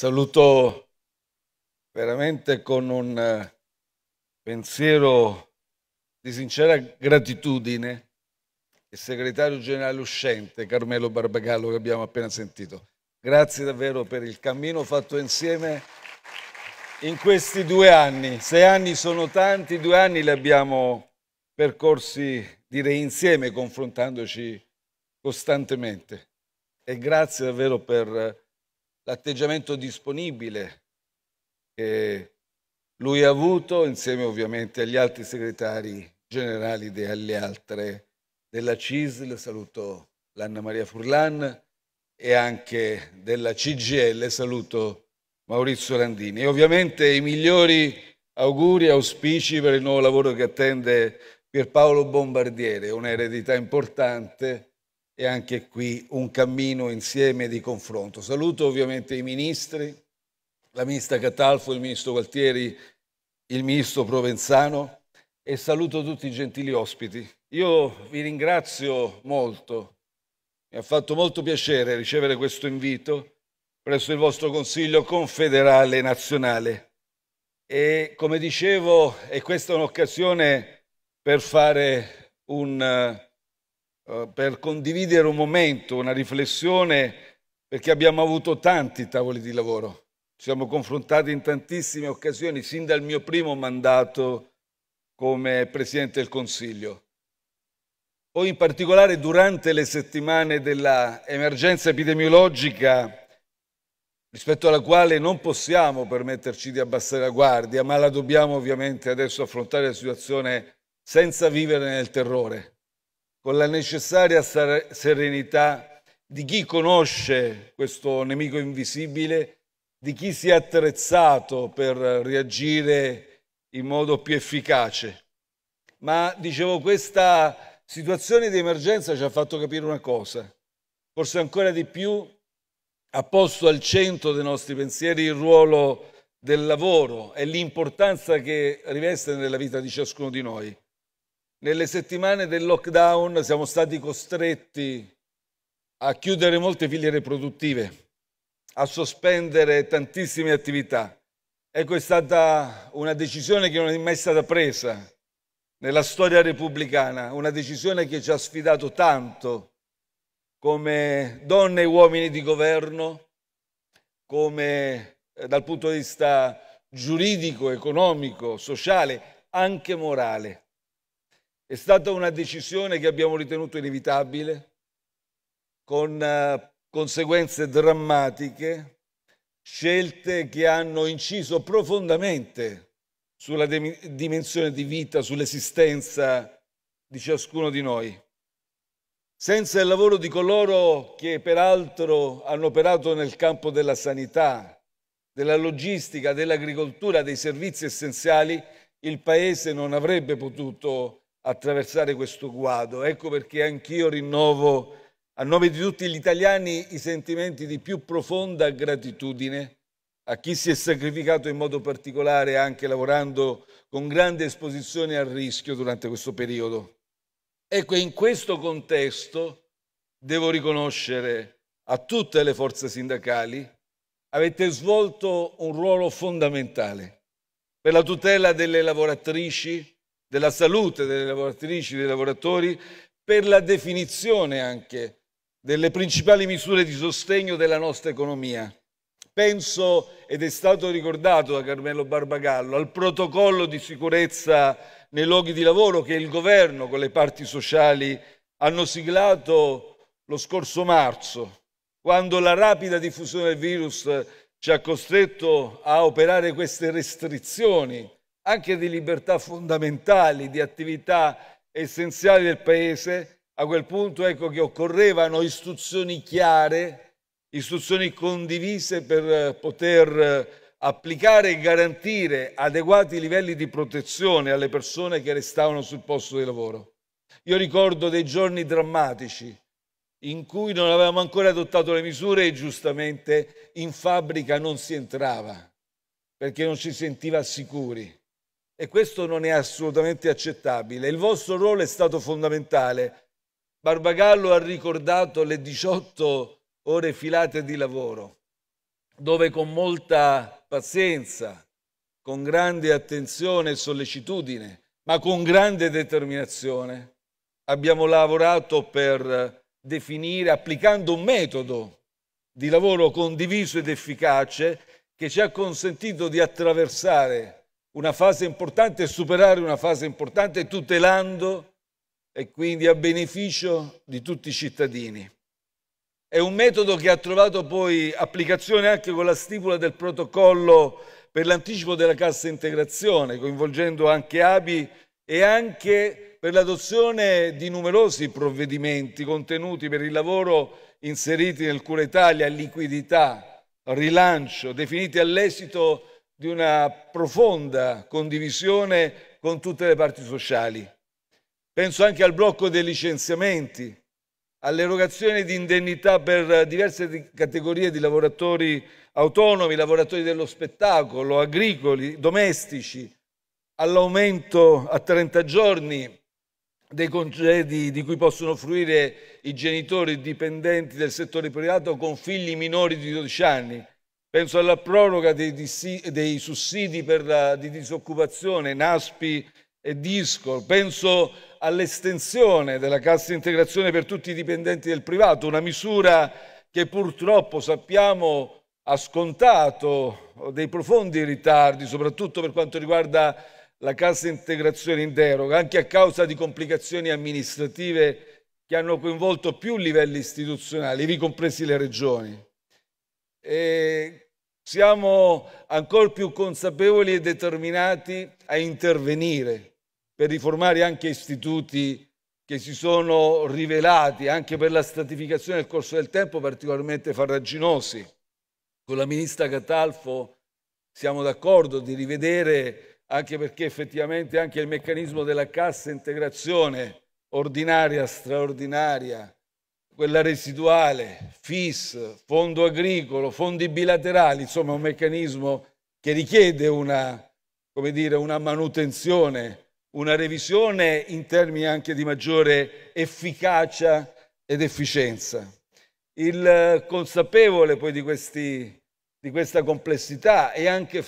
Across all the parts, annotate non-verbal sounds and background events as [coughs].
Saluto veramente con un eh, pensiero di sincera gratitudine il segretario generale uscente Carmelo Barbagallo che abbiamo appena sentito. Grazie davvero per il cammino fatto insieme in questi due anni. Sei anni sono tanti, due anni li abbiamo percorsi direi insieme confrontandoci costantemente. E grazie davvero per l'atteggiamento disponibile che lui ha avuto insieme ovviamente agli altri segretari generali delle altre della CISL, saluto l'Anna Maria Furlan e anche della CGL, saluto Maurizio Landini. E ovviamente i migliori auguri e auspici per il nuovo lavoro che attende Pierpaolo Bombardiere, un'eredità importante e anche qui un cammino insieme di confronto. Saluto ovviamente i ministri, la ministra Catalfo, il ministro Gualtieri, il ministro Provenzano e saluto tutti i gentili ospiti. Io vi ringrazio molto, mi ha fatto molto piacere ricevere questo invito presso il vostro Consiglio confederale nazionale. E come dicevo, è questa un'occasione per fare un eh, per condividere un momento, una riflessione, perché abbiamo avuto tanti tavoli di lavoro, ci siamo confrontati in tantissime occasioni, sin dal mio primo mandato come Presidente del Consiglio. Poi in particolare durante le settimane dell'emergenza epidemiologica, rispetto alla quale non possiamo permetterci di abbassare la guardia, ma la dobbiamo ovviamente adesso affrontare la situazione senza vivere nel terrore con la necessaria serenità di chi conosce questo nemico invisibile, di chi si è attrezzato per reagire in modo più efficace. Ma dicevo, questa situazione di emergenza ci ha fatto capire una cosa, forse ancora di più ha posto al centro dei nostri pensieri il ruolo del lavoro e l'importanza che riveste nella vita di ciascuno di noi nelle settimane del lockdown siamo stati costretti a chiudere molte filiere produttive, a sospendere tantissime attività. Ecco, è stata una decisione che non è mai stata presa nella storia repubblicana, una decisione che ci ha sfidato tanto come donne e uomini di governo, come eh, dal punto di vista giuridico, economico, sociale, anche morale. È stata una decisione che abbiamo ritenuto inevitabile, con eh, conseguenze drammatiche, scelte che hanno inciso profondamente sulla dimensione di vita, sull'esistenza di ciascuno di noi. Senza il lavoro di coloro che peraltro hanno operato nel campo della sanità, della logistica, dell'agricoltura, dei servizi essenziali, il Paese non avrebbe potuto attraversare questo guado. Ecco perché anch'io rinnovo a nome di tutti gli italiani i sentimenti di più profonda gratitudine a chi si è sacrificato in modo particolare anche lavorando con grande esposizione al rischio durante questo periodo. Ecco, in questo contesto devo riconoscere a tutte le forze sindacali avete svolto un ruolo fondamentale per la tutela delle lavoratrici, della salute delle lavoratrici e dei lavoratori, per la definizione anche delle principali misure di sostegno della nostra economia. Penso, ed è stato ricordato da Carmelo Barbagallo, al protocollo di sicurezza nei luoghi di lavoro che il governo con le parti sociali hanno siglato lo scorso marzo, quando la rapida diffusione del virus ci ha costretto a operare queste restrizioni anche di libertà fondamentali, di attività essenziali del Paese, a quel punto ecco che occorrevano istruzioni chiare, istruzioni condivise per eh, poter eh, applicare e garantire adeguati livelli di protezione alle persone che restavano sul posto di lavoro. Io ricordo dei giorni drammatici in cui non avevamo ancora adottato le misure e giustamente in fabbrica non si entrava perché non ci sentiva sicuri. E questo non è assolutamente accettabile. Il vostro ruolo è stato fondamentale. Barbagallo ha ricordato le 18 ore filate di lavoro, dove con molta pazienza, con grande attenzione e sollecitudine, ma con grande determinazione, abbiamo lavorato per definire, applicando un metodo di lavoro condiviso ed efficace che ci ha consentito di attraversare una fase importante e superare una fase importante tutelando e quindi a beneficio di tutti i cittadini. È un metodo che ha trovato poi applicazione anche con la stipula del protocollo per l'anticipo della cassa integrazione, coinvolgendo anche ABI e anche per l'adozione di numerosi provvedimenti contenuti per il lavoro inseriti nel Cura Italia, liquidità, rilancio, definiti all'esito di una profonda condivisione con tutte le parti sociali. Penso anche al blocco dei licenziamenti, all'erogazione di indennità per diverse categorie di lavoratori autonomi, lavoratori dello spettacolo, agricoli, domestici, all'aumento a 30 giorni dei congedi di cui possono fruire i genitori dipendenti del settore privato con figli minori di 12 anni. Penso alla proroga dei, dei sussidi la, di disoccupazione, NASPI e DISCO. Penso all'estensione della cassa integrazione per tutti i dipendenti del privato, una misura che purtroppo sappiamo ha scontato dei profondi ritardi, soprattutto per quanto riguarda la cassa integrazione in deroga, anche a causa di complicazioni amministrative che hanno coinvolto più livelli istituzionali, vi compresi le regioni eh, siamo ancora più consapevoli e determinati a intervenire per riformare anche istituti che si sono rivelati anche per la stratificazione nel corso del tempo particolarmente farraginosi. Con la ministra Catalfo siamo d'accordo di rivedere anche perché effettivamente anche il meccanismo della cassa integrazione ordinaria, straordinaria, quella residuale, FIS, fondo agricolo, fondi bilaterali, insomma un meccanismo che richiede una, dire, una manutenzione, una revisione in termini anche di maggiore efficacia ed efficienza. Il consapevole poi di, questi, di questa complessità e anche eh,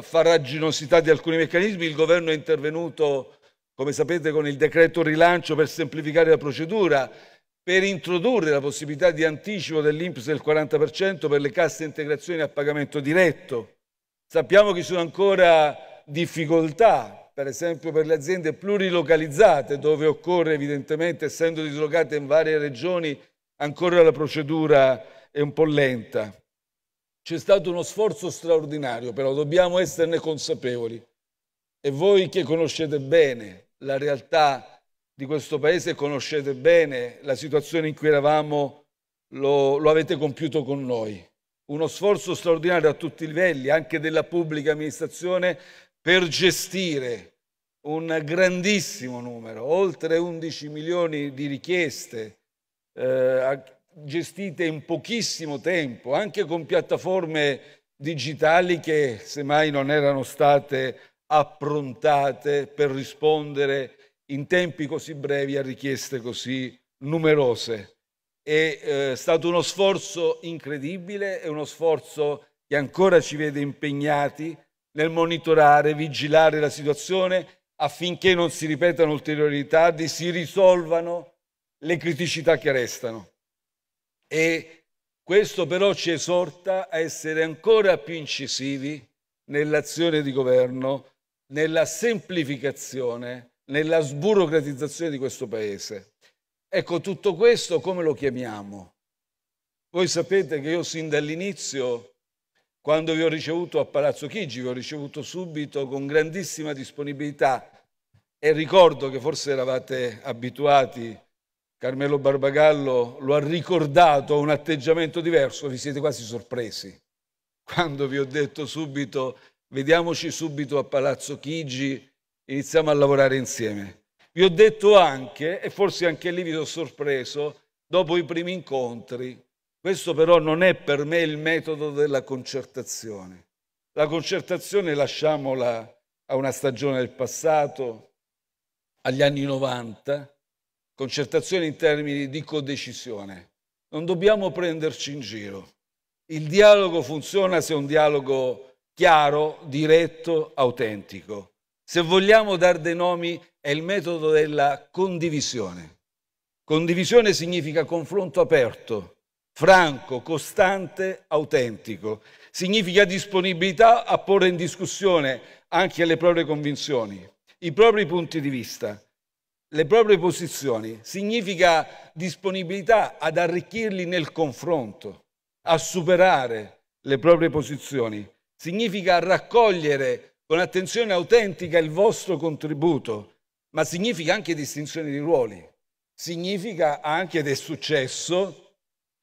farraginosità di alcuni meccanismi, il governo è intervenuto, come sapete, con il decreto rilancio per semplificare la procedura, per introdurre la possibilità di anticipo dell'INPS del 40% per le casse integrazioni a pagamento diretto. Sappiamo che ci sono ancora difficoltà, per esempio per le aziende plurilocalizzate, dove occorre evidentemente, essendo dislocate in varie regioni, ancora la procedura è un po' lenta. C'è stato uno sforzo straordinario, però dobbiamo esserne consapevoli. E voi che conoscete bene la realtà di questo paese conoscete bene la situazione in cui eravamo, lo, lo avete compiuto con noi. Uno sforzo straordinario a tutti i livelli, anche della pubblica amministrazione, per gestire un grandissimo numero, oltre 11 milioni di richieste eh, gestite in pochissimo tempo, anche con piattaforme digitali che semmai non erano state approntate per rispondere in tempi così brevi a richieste così numerose. Eh, è eh, stato uno sforzo incredibile, è uno sforzo che ancora ci vede impegnati nel monitorare, vigilare la situazione affinché non si ripetano ulteriori ritardi, si risolvano le criticità che restano. E questo però ci esorta a essere ancora più incisivi nell'azione di governo, nella semplificazione nella sburocratizzazione di questo paese. Ecco, tutto questo come lo chiamiamo? Voi sapete che io sin dall'inizio, quando vi ho ricevuto a Palazzo Chigi, vi ho ricevuto subito con grandissima disponibilità e ricordo che forse eravate abituati, Carmelo Barbagallo lo ha ricordato, un atteggiamento diverso, vi siete quasi sorpresi quando vi ho detto subito vediamoci subito a Palazzo Chigi iniziamo a lavorare insieme. Vi ho detto anche, e forse anche lì vi ho sorpreso, dopo i primi incontri, questo però non è per me il metodo della concertazione. La concertazione lasciamola a una stagione del passato, agli anni 90, concertazione in termini di codecisione. Non dobbiamo prenderci in giro. Il dialogo funziona se è un dialogo chiaro, diretto, autentico. Se vogliamo dar dei nomi, è il metodo della condivisione. Condivisione significa confronto aperto, franco, costante, autentico. Significa disponibilità a porre in discussione anche le proprie convinzioni, i propri punti di vista, le proprie posizioni. Significa disponibilità ad arricchirli nel confronto, a superare le proprie posizioni. Significa raccogliere con attenzione autentica il vostro contributo, ma significa anche distinzione di ruoli, significa anche ed è successo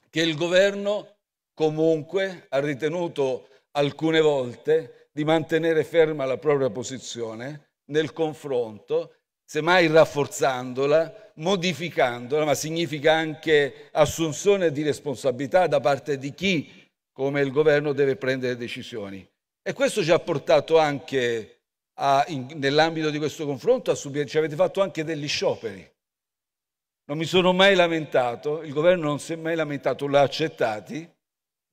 che il governo comunque ha ritenuto alcune volte di mantenere ferma la propria posizione nel confronto, semmai rafforzandola, modificandola, ma significa anche assunzione di responsabilità da parte di chi come il governo deve prendere decisioni. E questo ci ha portato anche, nell'ambito di questo confronto, a subire, ci avete fatto anche degli scioperi. Non mi sono mai lamentato, il governo non si è mai lamentato, l'ha accettati.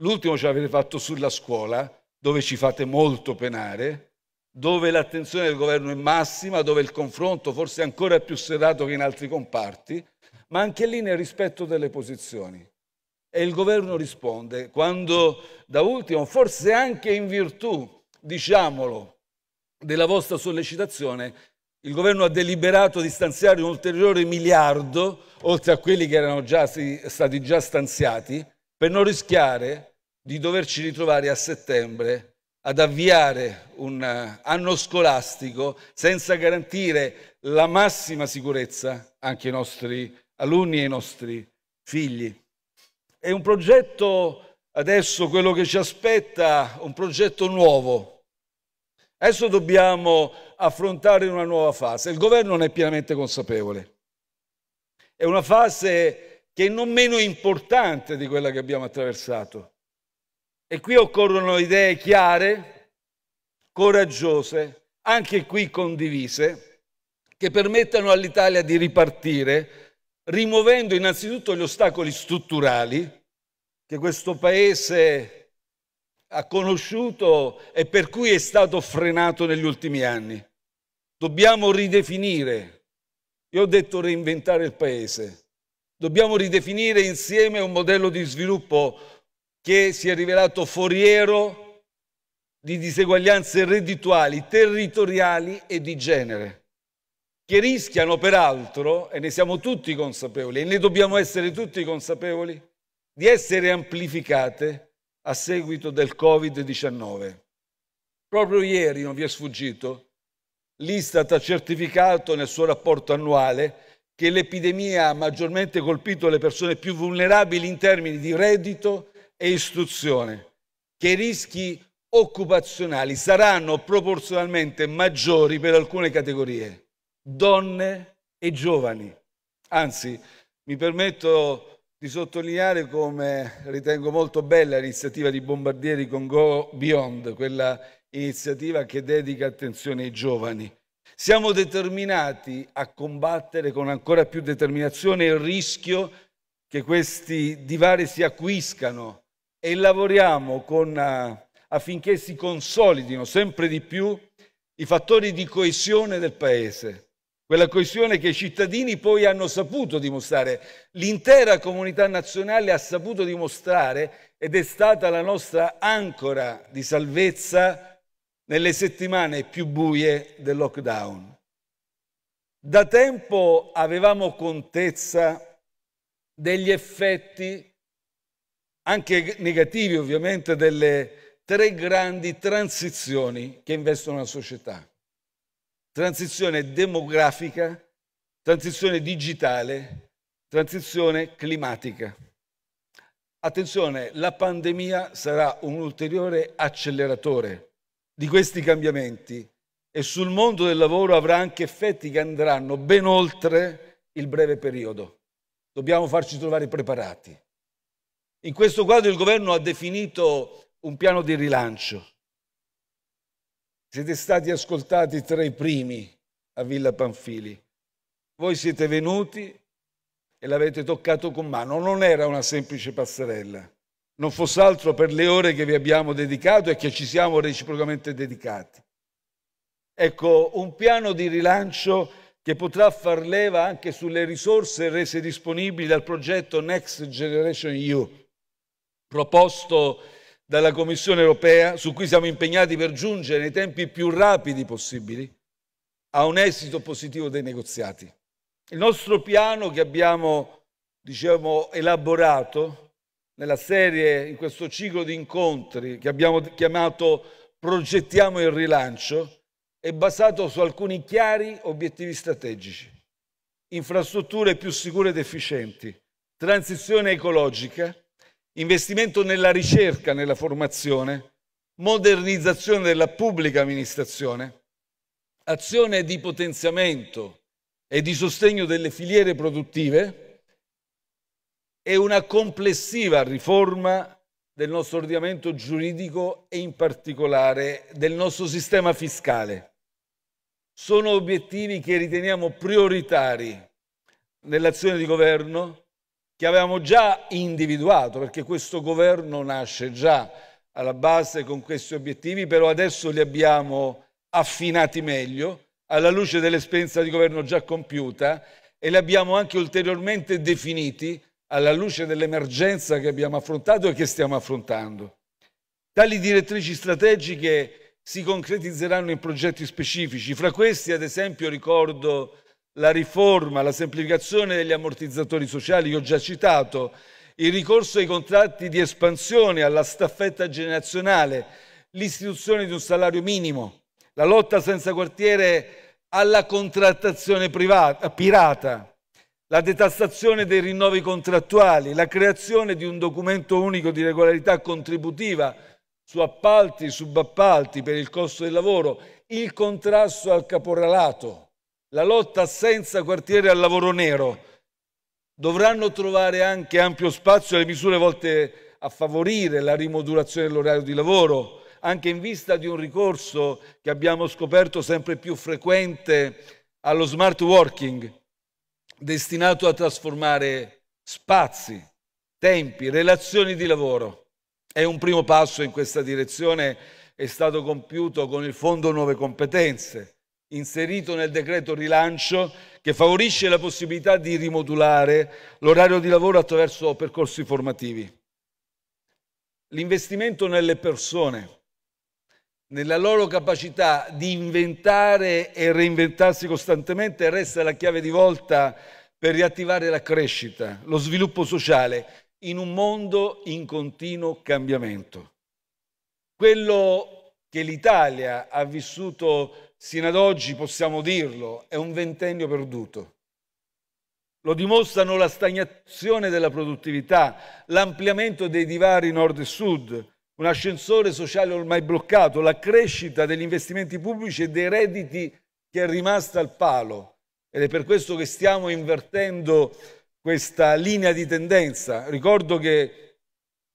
L'ultimo ce l'avete fatto sulla scuola, dove ci fate molto penare, dove l'attenzione del governo è massima, dove il confronto forse è ancora più serrato che in altri comparti, ma anche lì nel rispetto delle posizioni. E il governo risponde, quando da ultimo, forse anche in virtù, diciamolo, della vostra sollecitazione, il governo ha deliberato di stanziare un ulteriore miliardo, oltre a quelli che erano già, stati già stanziati, per non rischiare di doverci ritrovare a settembre ad avviare un eh, anno scolastico senza garantire la massima sicurezza anche ai nostri alunni e ai nostri figli. È un progetto, adesso quello che ci aspetta, un progetto nuovo. Adesso dobbiamo affrontare una nuova fase. Il governo ne è pienamente consapevole. È una fase che è non meno importante di quella che abbiamo attraversato. E qui occorrono idee chiare, coraggiose, anche qui condivise, che permettano all'Italia di ripartire rimuovendo innanzitutto gli ostacoli strutturali che questo Paese ha conosciuto e per cui è stato frenato negli ultimi anni. Dobbiamo ridefinire, io ho detto reinventare il Paese, dobbiamo ridefinire insieme un modello di sviluppo che si è rivelato foriero di diseguaglianze reddituali, territoriali e di genere che rischiano peraltro, e ne siamo tutti consapevoli, e ne dobbiamo essere tutti consapevoli, di essere amplificate a seguito del Covid-19. Proprio ieri, non vi è sfuggito, l'Istat ha certificato nel suo rapporto annuale che l'epidemia ha maggiormente colpito le persone più vulnerabili in termini di reddito e istruzione, che i rischi occupazionali saranno proporzionalmente maggiori per alcune categorie donne e giovani. Anzi, mi permetto di sottolineare come ritengo molto bella l'iniziativa di Bombardieri con Go Beyond, quella iniziativa che dedica attenzione ai giovani. Siamo determinati a combattere con ancora più determinazione il rischio che questi divari si acuiscano e lavoriamo con, eh, affinché si consolidino sempre di più i fattori di coesione del Paese quella coesione che i cittadini poi hanno saputo dimostrare, l'intera comunità nazionale ha saputo dimostrare ed è stata la nostra ancora di salvezza nelle settimane più buie del lockdown. Da tempo avevamo contezza degli effetti, anche negativi ovviamente, delle tre grandi transizioni che investono la società transizione demografica, transizione digitale, transizione climatica. Attenzione, la pandemia sarà un ulteriore acceleratore di questi cambiamenti e sul mondo del lavoro avrà anche effetti che andranno ben oltre il breve periodo. Dobbiamo farci trovare preparati. In questo quadro il governo ha definito un piano di rilancio siete stati ascoltati tra i primi a Villa Panfili. Voi siete venuti e l'avete toccato con mano. Non era una semplice passerella, non fosse altro per le ore che vi abbiamo dedicato e che ci siamo reciprocamente dedicati. Ecco, un piano di rilancio che potrà far leva anche sulle risorse rese disponibili dal progetto Next Generation EU, proposto dalla Commissione europea, su cui siamo impegnati per giungere nei tempi più rapidi possibili a un esito positivo dei negoziati. Il nostro piano che abbiamo diciamo, elaborato nella serie, in questo ciclo di incontri che abbiamo chiamato Progettiamo il rilancio, è basato su alcuni chiari obiettivi strategici. Infrastrutture più sicure ed efficienti, transizione ecologica, investimento nella ricerca, nella formazione, modernizzazione della pubblica amministrazione, azione di potenziamento e di sostegno delle filiere produttive e una complessiva riforma del nostro ordinamento giuridico e in particolare del nostro sistema fiscale. Sono obiettivi che riteniamo prioritari nell'azione di governo che avevamo già individuato, perché questo governo nasce già alla base con questi obiettivi, però adesso li abbiamo affinati meglio alla luce dell'esperienza di governo già compiuta e li abbiamo anche ulteriormente definiti alla luce dell'emergenza che abbiamo affrontato e che stiamo affrontando. Tali direttrici strategiche si concretizzeranno in progetti specifici, fra questi ad esempio ricordo la riforma, la semplificazione degli ammortizzatori sociali che ho già citato, il ricorso ai contratti di espansione, alla staffetta generazionale, l'istituzione di un salario minimo, la lotta senza quartiere alla contrattazione privata, pirata, la detassazione dei rinnovi contrattuali, la creazione di un documento unico di regolarità contributiva su appalti, subappalti per il costo del lavoro, il contrasto al caporalato la lotta senza quartiere al lavoro nero. Dovranno trovare anche ampio spazio alle misure volte a favorire la rimodulazione dell'orario di lavoro, anche in vista di un ricorso che abbiamo scoperto sempre più frequente allo smart working, destinato a trasformare spazi, tempi, relazioni di lavoro. È un primo passo in questa direzione, è stato compiuto con il Fondo Nuove Competenze, inserito nel decreto rilancio che favorisce la possibilità di rimodulare l'orario di lavoro attraverso percorsi formativi. L'investimento nelle persone, nella loro capacità di inventare e reinventarsi costantemente resta la chiave di volta per riattivare la crescita, lo sviluppo sociale in un mondo in continuo cambiamento. Quello che l'Italia ha vissuto sino ad oggi possiamo dirlo, è un ventennio perduto. Lo dimostrano la stagnazione della produttività, l'ampliamento dei divari nord e sud, un ascensore sociale ormai bloccato, la crescita degli investimenti pubblici e dei redditi che è rimasta al palo. Ed è per questo che stiamo invertendo questa linea di tendenza. Ricordo che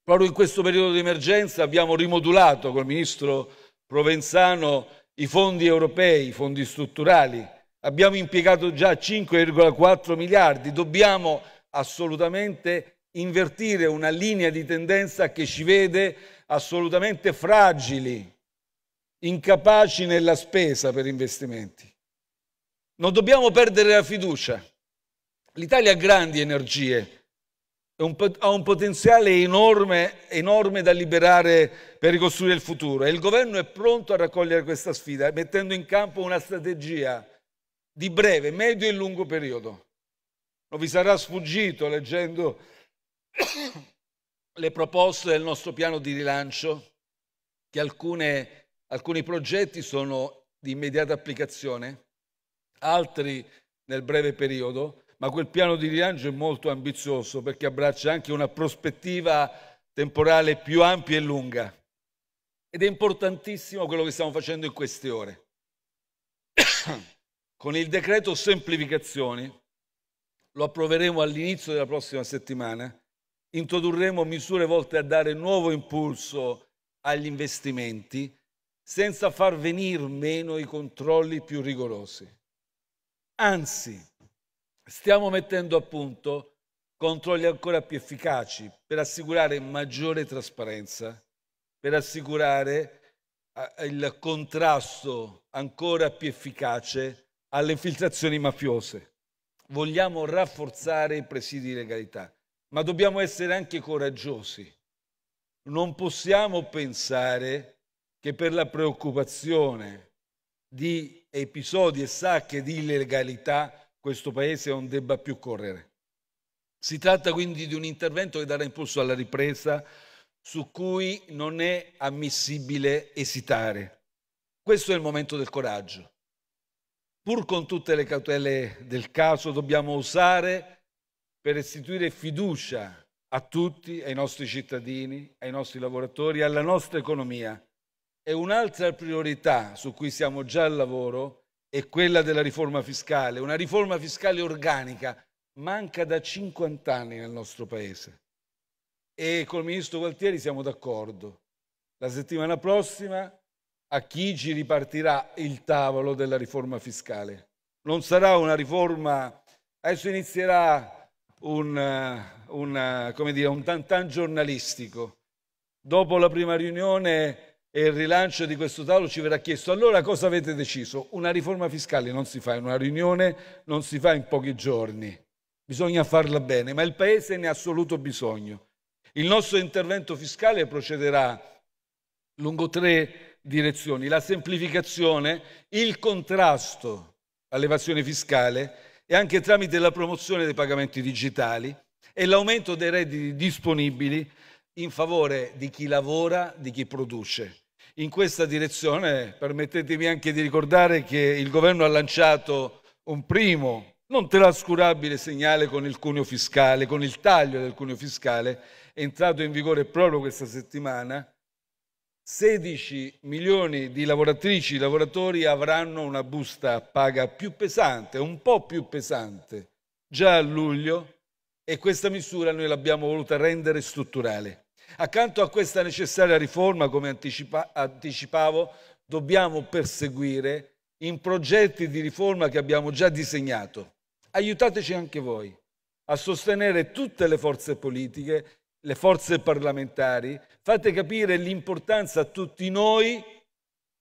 proprio in questo periodo di emergenza abbiamo rimodulato col ministro Provenzano i fondi europei, i fondi strutturali. Abbiamo impiegato già 5,4 miliardi, dobbiamo assolutamente invertire una linea di tendenza che ci vede assolutamente fragili, incapaci nella spesa per investimenti. Non dobbiamo perdere la fiducia. L'Italia ha grandi energie, un, ha un potenziale enorme, enorme da liberare per ricostruire il futuro e il governo è pronto a raccogliere questa sfida mettendo in campo una strategia di breve, medio e lungo periodo. Non vi sarà sfuggito leggendo le proposte del nostro piano di rilancio che alcune, alcuni progetti sono di immediata applicazione, altri nel breve periodo, ma quel piano di rilancio è molto ambizioso perché abbraccia anche una prospettiva temporale più ampia e lunga. Ed è importantissimo quello che stiamo facendo in queste ore. [coughs] Con il decreto semplificazioni, lo approveremo all'inizio della prossima settimana, introdurremo misure volte a dare nuovo impulso agli investimenti senza far venir meno i controlli più rigorosi. Anzi, stiamo mettendo a punto controlli ancora più efficaci per assicurare maggiore trasparenza, per assicurare eh, il contrasto ancora più efficace alle infiltrazioni mafiose. Vogliamo rafforzare i presidi di legalità, ma dobbiamo essere anche coraggiosi. Non possiamo pensare che per la preoccupazione di episodi e sacche di illegalità questo Paese non debba più correre. Si tratta quindi di un intervento che darà impulso alla ripresa su cui non è ammissibile esitare. Questo è il momento del coraggio. Pur con tutte le cautele del caso dobbiamo usare per restituire fiducia a tutti, ai nostri cittadini, ai nostri lavoratori, alla nostra economia. E un'altra priorità su cui siamo già al lavoro è quella della riforma fiscale, una riforma fiscale organica, manca da 50 anni nel nostro Paese. E col ministro Gualtieri siamo d'accordo. La settimana prossima a Chigi ripartirà il tavolo della riforma fiscale. Non sarà una riforma, adesso inizierà un, eh, un, eh, dire, un tantan giornalistico. Dopo la prima riunione e il rilancio di questo tavolo ci verrà chiesto allora cosa avete deciso? Una riforma fiscale non si fa in una riunione, non si fa in pochi giorni, bisogna farla bene, ma il Paese ne ha assoluto bisogno. Il nostro intervento fiscale procederà lungo tre direzioni, la semplificazione, il contrasto all'evasione fiscale e anche tramite la promozione dei pagamenti digitali e l'aumento dei redditi disponibili in favore di chi lavora, di chi produce in questa direzione permettetemi anche di ricordare che il governo ha lanciato un primo, non trascurabile segnale con il cuneo fiscale, con il taglio del cuneo fiscale, è entrato in vigore proprio questa settimana. 16 milioni di lavoratrici e lavoratori avranno una busta paga più pesante, un po' più pesante, già a luglio e questa misura noi l'abbiamo voluta rendere strutturale. Accanto a questa necessaria riforma, come anticipa anticipavo, dobbiamo perseguire in progetti di riforma che abbiamo già disegnato. Aiutateci anche voi a sostenere tutte le forze politiche, le forze parlamentari, fate capire l'importanza a tutti noi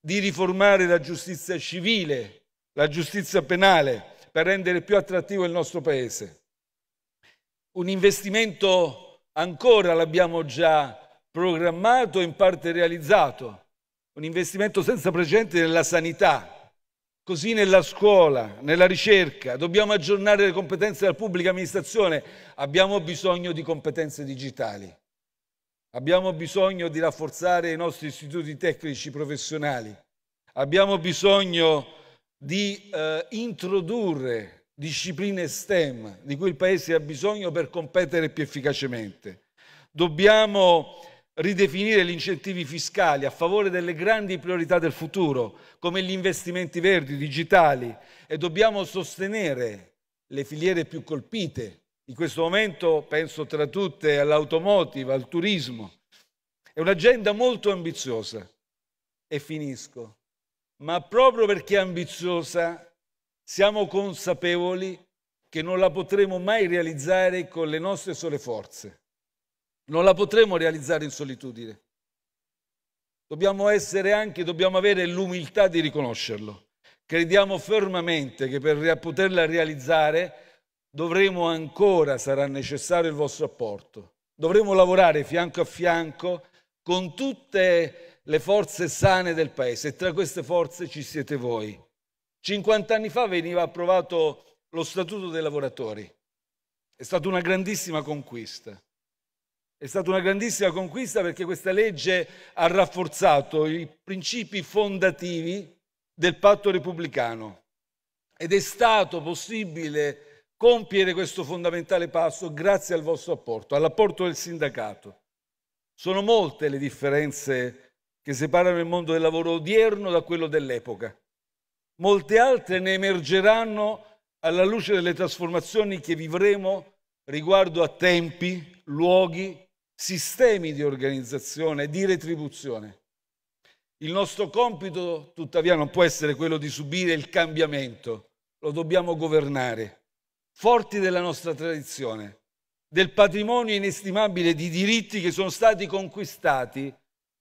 di riformare la giustizia civile, la giustizia penale, per rendere più attrattivo il nostro Paese. Un investimento ancora l'abbiamo già programmato e in parte realizzato, un investimento senza precedenti nella sanità, così nella scuola, nella ricerca, dobbiamo aggiornare le competenze della pubblica amministrazione, abbiamo bisogno di competenze digitali, abbiamo bisogno di rafforzare i nostri istituti tecnici professionali, abbiamo bisogno di eh, introdurre discipline STEM di cui il Paese ha bisogno per competere più efficacemente. Dobbiamo ridefinire gli incentivi fiscali a favore delle grandi priorità del futuro, come gli investimenti verdi, digitali, e dobbiamo sostenere le filiere più colpite. In questo momento penso tra tutte all'automotive, al turismo. È un'agenda molto ambiziosa. E finisco. Ma proprio perché è ambiziosa siamo consapevoli che non la potremo mai realizzare con le nostre sole forze. Non la potremo realizzare in solitudine. Dobbiamo essere anche, dobbiamo avere l'umiltà di riconoscerlo. Crediamo fermamente che per poterla realizzare dovremo ancora, sarà necessario il vostro apporto. Dovremo lavorare fianco a fianco con tutte le forze sane del Paese e tra queste forze ci siete voi. 50 anni fa veniva approvato lo Statuto dei lavoratori. È stata una grandissima conquista. È stata una grandissima conquista perché questa legge ha rafforzato i principi fondativi del patto repubblicano ed è stato possibile compiere questo fondamentale passo grazie al vostro apporto, all'apporto del sindacato. Sono molte le differenze che separano il mondo del lavoro odierno da quello dell'epoca molte altre ne emergeranno alla luce delle trasformazioni che vivremo riguardo a tempi, luoghi, sistemi di organizzazione, di retribuzione. Il nostro compito, tuttavia, non può essere quello di subire il cambiamento, lo dobbiamo governare, forti della nostra tradizione, del patrimonio inestimabile di diritti che sono stati conquistati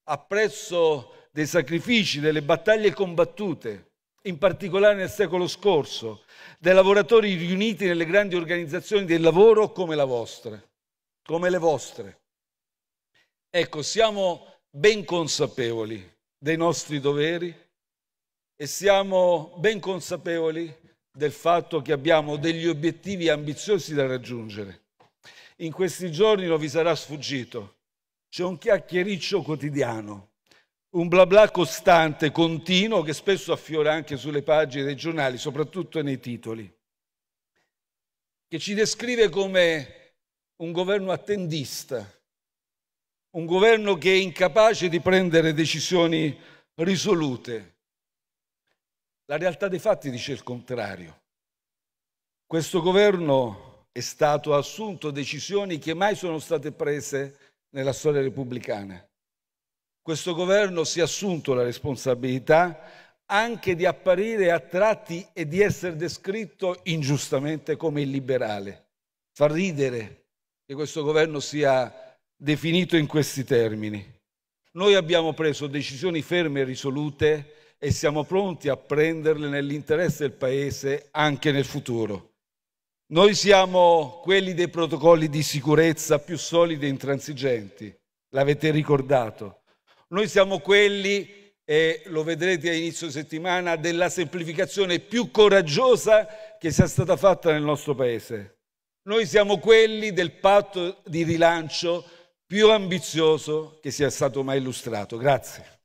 a prezzo dei sacrifici, delle battaglie combattute in particolare nel secolo scorso, dai lavoratori riuniti nelle grandi organizzazioni del lavoro come la vostra, come le vostre. Ecco, siamo ben consapevoli dei nostri doveri e siamo ben consapevoli del fatto che abbiamo degli obiettivi ambiziosi da raggiungere. In questi giorni non vi sarà sfuggito, c'è un chiacchiericcio quotidiano un bla bla costante, continuo, che spesso affiora anche sulle pagine dei giornali, soprattutto nei titoli, che ci descrive come un governo attendista, un governo che è incapace di prendere decisioni risolute. La realtà dei fatti dice il contrario. Questo governo è stato assunto decisioni che mai sono state prese nella storia repubblicana questo governo si è assunto la responsabilità anche di apparire a tratti e di essere descritto ingiustamente come illiberale. Fa ridere che questo governo sia definito in questi termini. Noi abbiamo preso decisioni ferme e risolute e siamo pronti a prenderle nell'interesse del Paese anche nel futuro. Noi siamo quelli dei protocolli di sicurezza più solidi e intransigenti, l'avete ricordato. Noi siamo quelli, e lo vedrete a inizio settimana, della semplificazione più coraggiosa che sia stata fatta nel nostro Paese. Noi siamo quelli del patto di rilancio più ambizioso che sia stato mai illustrato. Grazie.